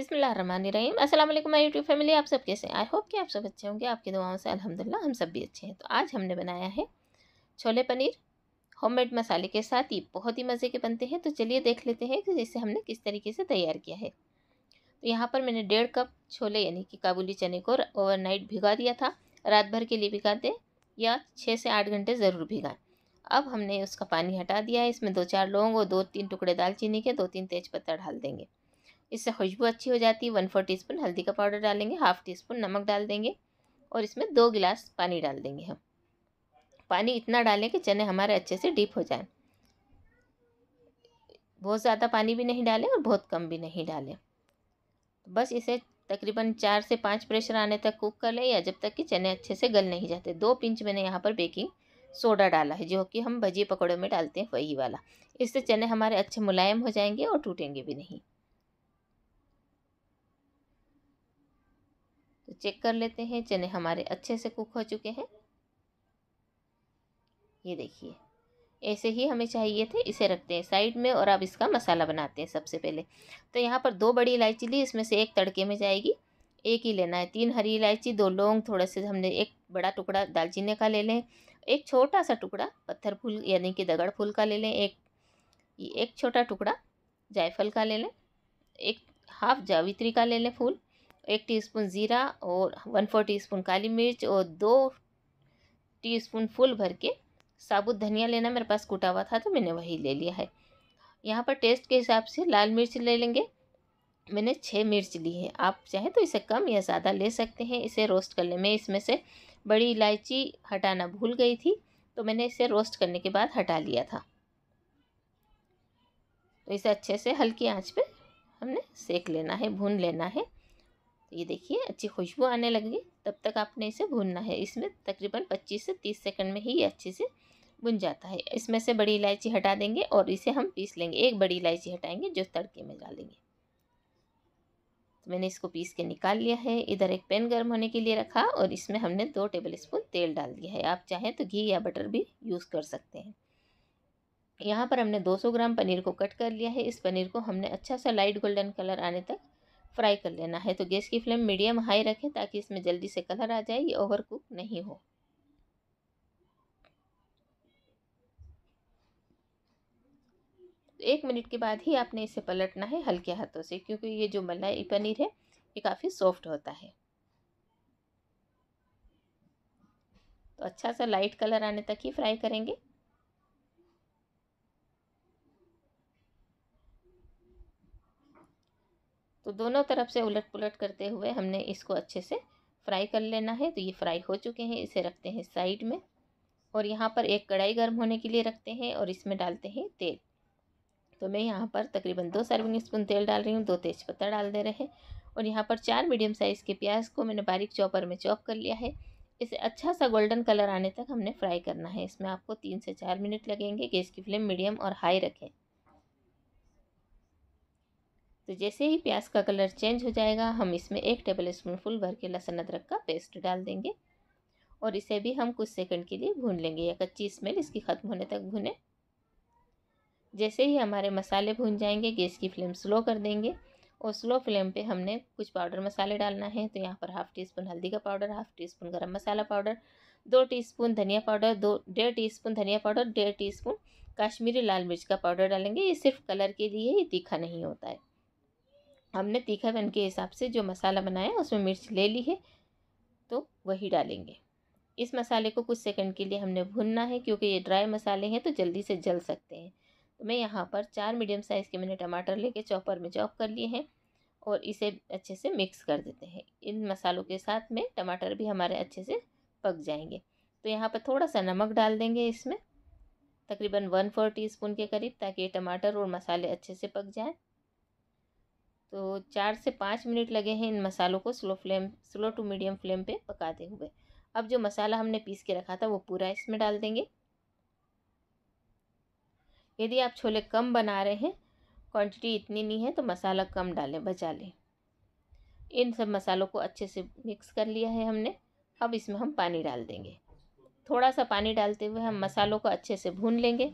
बिसमीम अस्सलाम वालेकुम माय यूट्यूब फैमिली आप सब कैसे आई होप कि आप सब अच्छे होंगे आपकी दुआओं से अल्हम्दुलिल्लाह हम सब भी अच्छे हैं तो आज हमने बनाया है छोले पनीर होममेड मसाले के साथ ये बहुत ही मज़े के बनते हैं तो चलिए देख लेते हैं कि इसे हमने किस तरीके से तैयार किया है तो यहाँ पर मैंने डेढ़ कप छोले यानी कि काबुली चने को नाइट भिगा दिया था रात भर के लिए भिगा दें या छः से आठ घंटे ज़रूर भिगाएँ अब हमने उसका पानी हटा दिया है इसमें दो चार लौंग और दो तीन टुकड़े दालचीनी के दो तीन तेज़पत्ता डाल देंगे इससे खुशबू अच्छी हो जाती है वन फोर टी स्पून हल्दी का पाउडर डालेंगे हाफ़ टी स्पून नमक डाल देंगे और इसमें दो गिलास पानी डाल देंगे हम पानी इतना डालें कि चने हमारे अच्छे से डीप हो जाएं बहुत ज़्यादा पानी भी नहीं डालें और बहुत कम भी नहीं डालें बस इसे तकरीबन चार से पाँच प्रेशर आने तक कुक कर लें या जब तक कि चने अच्छे से गल नहीं जाते दो पिंच मैंने यहाँ पर बेकिंग सोडा डाला है जो कि हम भजिए पकौड़ों में डालते हैं वही वाला इससे चने हमारे अच्छे मुलायम हो जाएंगे और टूटेंगे भी नहीं तो चेक कर लेते हैं चने हमारे अच्छे से कुक हो चुके हैं ये देखिए ऐसे ही हमें चाहिए थे इसे रखते हैं साइड में और अब इसका मसाला बनाते हैं सबसे पहले तो यहाँ पर दो बड़ी इलायची ली इसमें से एक तड़के में जाएगी एक ही लेना है तीन हरी इलायची दो लौंग थोड़ा से हमने एक बड़ा टुकड़ा दालचीनी का ले लें एक छोटा सा टुकड़ा पत्थर फूल यानी कि दगड़ फूल का ले लें एक एक छोटा टुकड़ा जायफल का ले लें एक हाफ जावित्री का ले लें फूल एक टीस्पून ज़ीरा और वन फोर टीस्पून काली मिर्च और दो टीस्पून फुल भर के साबुत धनिया लेना मेरे पास कुटा हुआ था तो मैंने वही ले लिया है यहाँ पर टेस्ट के हिसाब से लाल मिर्च ले लेंगे मैंने छः मिर्च ली है आप चाहे तो इसे कम या ज़्यादा ले सकते हैं इसे रोस्ट करने में इसमें से बड़ी इलायची हटाना भूल गई थी तो मैंने इसे रोस्ट करने के बाद हटा लिया था तो इसे अच्छे से हल्की आंच पे हमने सेक लेना है भून लेना है तो ये देखिए अच्छी खुशबू आने लगी तब तक आपने इसे भूनना है इसमें तकरीबन 25 से 30 सेकंड में ही ये अच्छे से भुन जाता है इसमें से बड़ी इलायची हटा देंगे और इसे हम पीस लेंगे एक बड़ी इलायची हटाएंगे जो तड़के में डालेंगे तो मैंने इसको पीस के निकाल लिया है इधर एक पैन गर्म होने के लिए रखा और इसमें हमने दो टेबल स्पून तेल डाल दिया है आप चाहें तो घी या बटर भी यूज़ कर सकते हैं यहाँ पर हमने 200 ग्राम पनीर को कट कर लिया है इस पनीर को हमने अच्छा सा लाइट गोल्डन कलर आने तक फ्राई कर लेना है तो गैस की फ्लेम मीडियम हाई रखें ताकि इसमें जल्दी से कलर आ जाए ये ओवर कुक नहीं हो तो एक मिनट के बाद ही आपने इसे पलटना है हल्के हाथों से क्योंकि ये जो मलाई पनीर है ये काफ़ी सॉफ्ट होता है तो अच्छा सा लाइट कलर आने तक ही फ्राई करेंगे दोनों तरफ से उलट पुलट करते हुए हमने इसको अच्छे से फ्राई कर लेना है तो ये फ्राई हो चुके हैं इसे रखते हैं साइड में और यहाँ पर एक कढ़ाई गर्म होने के लिए रखते हैं और इसमें डालते हैं तेल तो मैं यहाँ पर तकरीबन दो सर्विंग स्पून तेल डाल रही हूँ दो तेज़पत्ता डाल दे रहे हैं और यहाँ पर चार मीडियम साइज़ के प्याज को मैंने बारीक चॉपर में चॉप कर लिया है इसे अच्छा सा गोल्डन कलर आने तक हमने फ्राई करना है इसमें आपको तीन से चार मिनट लगेंगे गैस की फ्लेम मीडियम और हाई रखें तो जैसे ही प्याज का कलर चेंज हो जाएगा हम इसमें एक टेबल स्पून फुल भर के लहसुन अदरक का पेस्ट डाल देंगे और इसे भी हम कुछ सेकंड के लिए भून लेंगे या कच्ची स्मेल इसकी ख़त्म होने तक भूनें जैसे ही हमारे मसाले भून जाएंगे गैस की फ्लेम स्लो कर देंगे और स्लो फ्लेम पे हमने कुछ पाउडर मसाले डालना है तो यहाँ पर हाफ़ टी स्पून हल्दी का powder half teaspoon garam masala powder दो स्पून धनिया पाउडर दो डेढ़ स्पून धनिया पाउडर डेढ़ स्पून कश्मीरी लाल मिर्च का पाउडर डालेंगे ये सिर्फ कलर के लिए ही तीखा नहीं होता है हमने तीखापन के हिसाब से जो मसाला बनाया उसमें मिर्च ले ली है तो वही डालेंगे इस मसाले को कुछ सेकंड के लिए हमने भुनना है क्योंकि ये ड्राई मसाले हैं तो जल्दी से जल सकते हैं तो मैं यहाँ पर चार मीडियम साइज़ के मैंने टमाटर लेके चॉपर में चॉप कर लिए हैं और इसे अच्छे से मिक्स कर देते हैं इन मसालों के साथ में टमाटर भी हमारे अच्छे से पक जाएंगे तो यहाँ पर थोड़ा सा नमक डाल देंगे इसमें तकरीबन वन फोर टी के करीब ताकि ये टमाटर और मसाले अच्छे से पक जाएँ तो चार से पाँच मिनट लगे हैं इन मसालों को slow flame slow to medium flame पे पकाते हुए अब जो मसाला हमने पीस के रखा था वो पूरा इसमें डाल देंगे यदि आप छोले कम बना रहे हैं क्वांटिटी इतनी नहीं है तो मसाला कम डालें बचा लें इन सब मसालों को अच्छे से मिक्स कर लिया है हमने अब इसमें हम पानी डाल देंगे थोड़ा सा पानी डालते हुए हम मसालों को अच्छे से भून लेंगे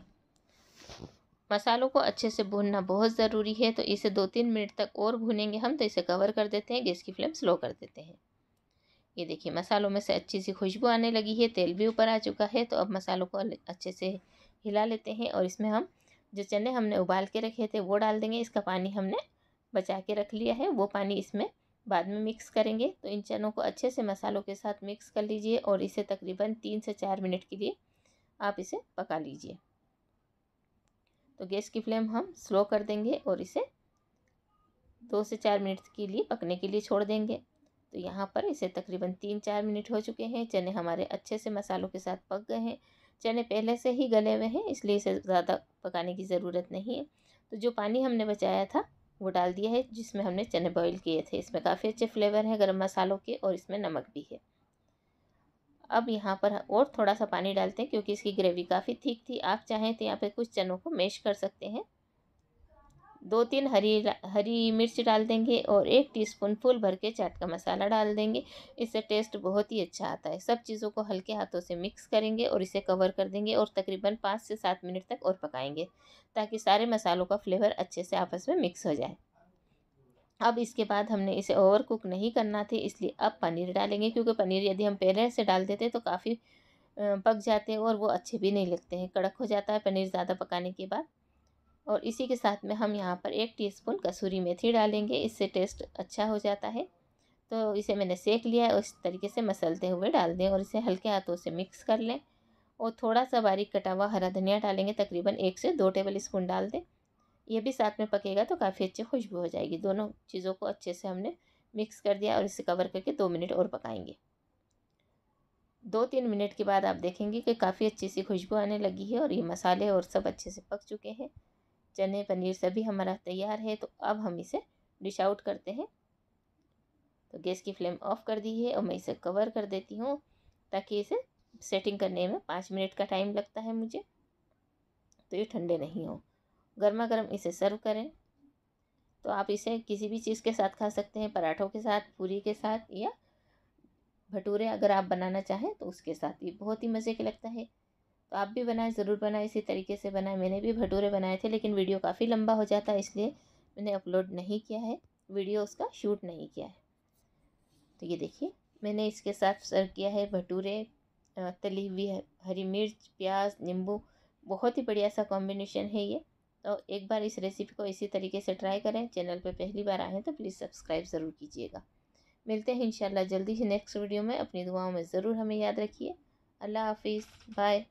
मसालों को अच्छे से भूनना बहुत ज़रूरी है तो इसे दो तीन मिनट तक और भूनेंगे हम तो इसे कवर कर देते हैं गैस की फ्लेम स्लो कर देते हैं ये देखिए मसालों में से अच्छी सी खुशबू आने लगी है तेल भी ऊपर आ चुका है तो अब मसालों को अच्छे से हिला लेते हैं और इसमें हम जो चने हमने उबाल के रखे थे वो डाल देंगे इसका पानी हमने बचा के रख लिया है वो पानी इसमें बाद में मिक्स करेंगे तो इन चनों को अच्छे से मसालों के साथ मिक्स कर लीजिए और इसे तकरीबन तीन से चार मिनट के लिए आप इसे पका लीजिए तो गैस की फ्लेम हम स्लो कर देंगे और इसे दो से चार मिनट के लिए पकने के लिए छोड़ देंगे तो यहाँ पर इसे तकरीबन तीन चार मिनट हो चुके हैं चने हमारे अच्छे से मसालों के साथ पक गए हैं चने पहले से ही गले हुए हैं इसलिए इसे ज़्यादा पकाने की ज़रूरत नहीं है तो जो पानी हमने बचाया था वो डाल दिया है जिसमें हमने चने बॉईल किए थे इसमें काफ़ी अच्छे फ्लेवर हैं गर्म मसालों के और इसमें नमक भी है अब यहाँ पर और थोड़ा सा पानी डालते हैं क्योंकि इसकी ग्रेवी काफ़ी थीक थी आप चाहें तो यहाँ पे कुछ चनों को मैश कर सकते हैं दो तीन हरी हरी मिर्च डाल देंगे और एक टीस्पून फुल भर के चाट का मसाला डाल देंगे इससे टेस्ट बहुत ही अच्छा आता है सब चीज़ों को हल्के हाथों से मिक्स करेंगे और इसे कवर कर देंगे और तकरीबन पाँच से सात मिनट तक और पकाएंगे ताकि सारे मसालों का फ्लेवर अच्छे से आपस में मिक्स हो जाए अब इसके बाद हमने इसे ओवर कुक नहीं करना थे इसलिए अब पनीर डालेंगे क्योंकि पनीर यदि हम पहले से डाल देते तो काफ़ी पक जाते और वो अच्छे भी नहीं लगते हैं कड़क हो जाता है पनीर ज़्यादा पकाने के बाद और इसी के साथ में हम यहाँ पर एक टीस्पून कसूरी मेथी डालेंगे इससे टेस्ट अच्छा हो जाता है तो इसे मैंने सेक लिया है और इस तरीके से मसलते हुए डाल दें और इसे हल्के हाथों से मिक्स कर लें और थोड़ा सा बारीक कटा हुआ हरा धनिया डालेंगे तकरीबन एक से दो टेबल स्पून डाल दें ये भी साथ में पकेगा तो काफ़ी अच्छी खुशबू हो जाएगी दोनों चीज़ों को अच्छे से हमने मिक्स कर दिया और इसे कवर करके दो मिनट और पकाएंगे दो तीन मिनट के बाद आप देखेंगे कि काफ़ी अच्छी सी खुशबू आने लगी है और ये मसाले और सब अच्छे से पक चुके हैं चने पनीर सभी हमारा तैयार है तो अब हम इसे डिश आउट करते हैं तो गैस की फ्लेम ऑफ कर दी है और मैं इसे कवर कर देती हूँ ताकि इसे सेटिंग करने में पाँच मिनट का टाइम लगता है मुझे तो ये ठंडे नहीं हों गर्मा गर्म इसे सर्व करें तो आप इसे किसी भी चीज़ के साथ खा सकते हैं पराठों के साथ पूरी के साथ या भटूरे अगर आप बनाना चाहें तो उसके साथ ये बहुत ही मज़े के लगता है तो आप भी बनाएं ज़रूर बनाएं इसी तरीके से बनाएं मैंने भी भटूरे बनाए थे लेकिन वीडियो काफ़ी लंबा हो जाता है इसलिए मैंने अपलोड नहीं किया है वीडियो उसका शूट नहीं किया है तो ये देखिए मैंने इसके साथ सर्व किया है भटूरे तली हुई हरी मिर्च प्याज नींबू बहुत ही बढ़िया सा कॉम्बिनेशन है ये तो एक बार इस रेसिपी को इसी तरीके से ट्राई करें चैनल पर पहली बार आए हैं तो प्लीज़ सब्सक्राइब ज़रूर कीजिएगा मिलते हैं इंशाल्लाह जल्दी ही नेक्स्ट वीडियो में अपनी दुआओं में ज़रूर हमें याद रखिए अल्लाह हाफिज़ बाय